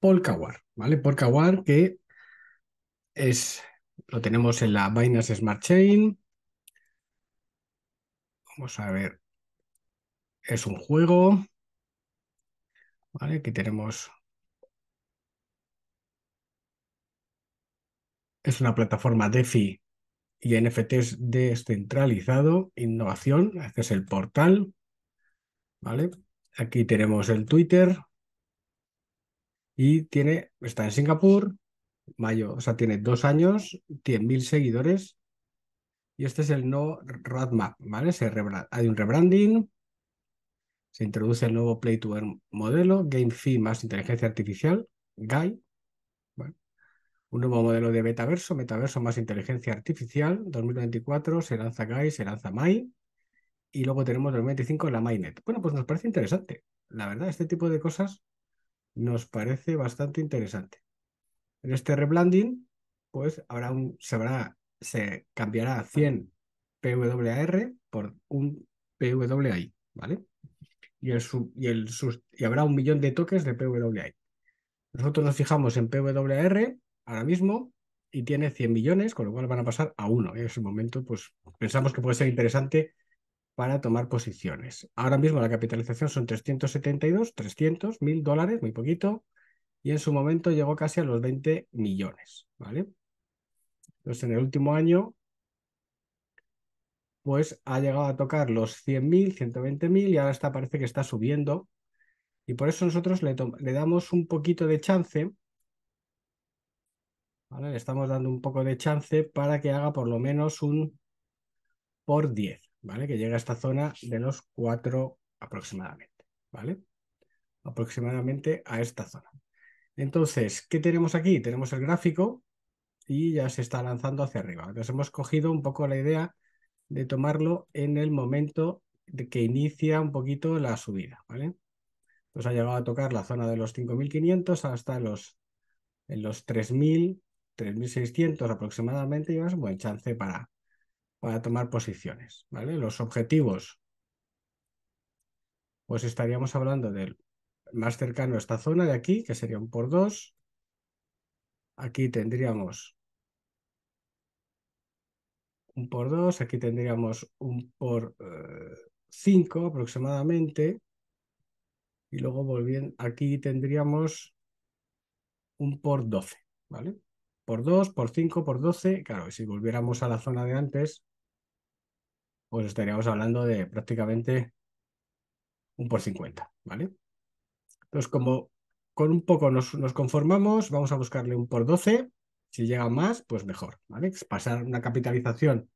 Polkawar, ¿vale? Polkawar que es, lo tenemos en la Binance Smart Chain. Vamos a ver, es un juego, ¿vale? Aquí tenemos... Es una plataforma DeFi y NFTs descentralizado, innovación, este es el portal, ¿vale? Aquí tenemos el Twitter, y tiene, está en Singapur, mayo, o sea, tiene dos años, 100.000 seguidores. Y este es el no roadmap, ¿vale? Se hay un rebranding, se introduce el nuevo Play to Earn modelo, GameFi más inteligencia artificial, GAI. un nuevo modelo de metaverso, metaverso más inteligencia artificial. 2024 se lanza GAI, se lanza MAI. Y luego tenemos 2025 la MAINET. Bueno, pues nos parece interesante. La verdad, este tipo de cosas nos parece bastante interesante. En este rebranding, pues habrá un, se, habrá, se cambiará 100 PWAR por un PWI, ¿vale? Y, y, el y habrá un millón de toques de PWI. Nosotros nos fijamos en PWAR ahora mismo y tiene 100 millones, con lo cual van a pasar a uno. En ¿eh? ese momento, pues pensamos que puede ser interesante para tomar posiciones. Ahora mismo la capitalización son 372, 300 mil dólares, muy poquito, y en su momento llegó casi a los 20 millones, ¿vale? Entonces en el último año, pues ha llegado a tocar los 100 mil, 120 mil y ahora está, parece que está subiendo. Y por eso nosotros le, damos un poquito de chance ¿Vale? Le estamos dando un poco de chance para que haga por lo menos un por 10. ¿vale? Que llega a esta zona de los 4 aproximadamente, ¿vale? Aproximadamente a esta zona. Entonces, ¿qué tenemos aquí? Tenemos el gráfico y ya se está lanzando hacia arriba. Entonces hemos cogido un poco la idea de tomarlo en el momento de que inicia un poquito la subida, ¿vale? Pues ha llegado a tocar la zona de los 5.500 hasta los, en los 3.000, 3.600 aproximadamente y es un buen chance para, para tomar posiciones. ¿vale? Los objetivos, pues estaríamos hablando del más cercano a esta zona de aquí, que sería un por 2. Aquí tendríamos un por 2, aquí tendríamos un por 5 eh, aproximadamente. Y luego volviendo, aquí tendríamos un por 12, ¿vale? Por 2, por 5, por 12. Claro, si volviéramos a la zona de antes, pues estaríamos hablando de prácticamente un por 50, ¿vale? Entonces, como con un poco nos, conformamos, vamos a buscarle un por 12. Si llega más, pues mejor, ¿vale? Pasar una capitalización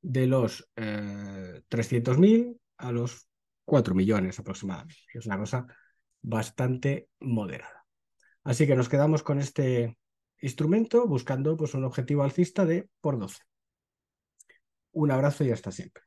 de los 300.000 eh, a los 4 millones aproximadamente. Es una cosa bastante moderada. Así que nos quedamos con este instrumento buscando pues, un objetivo alcista de por 12. Un abrazo y hasta siempre.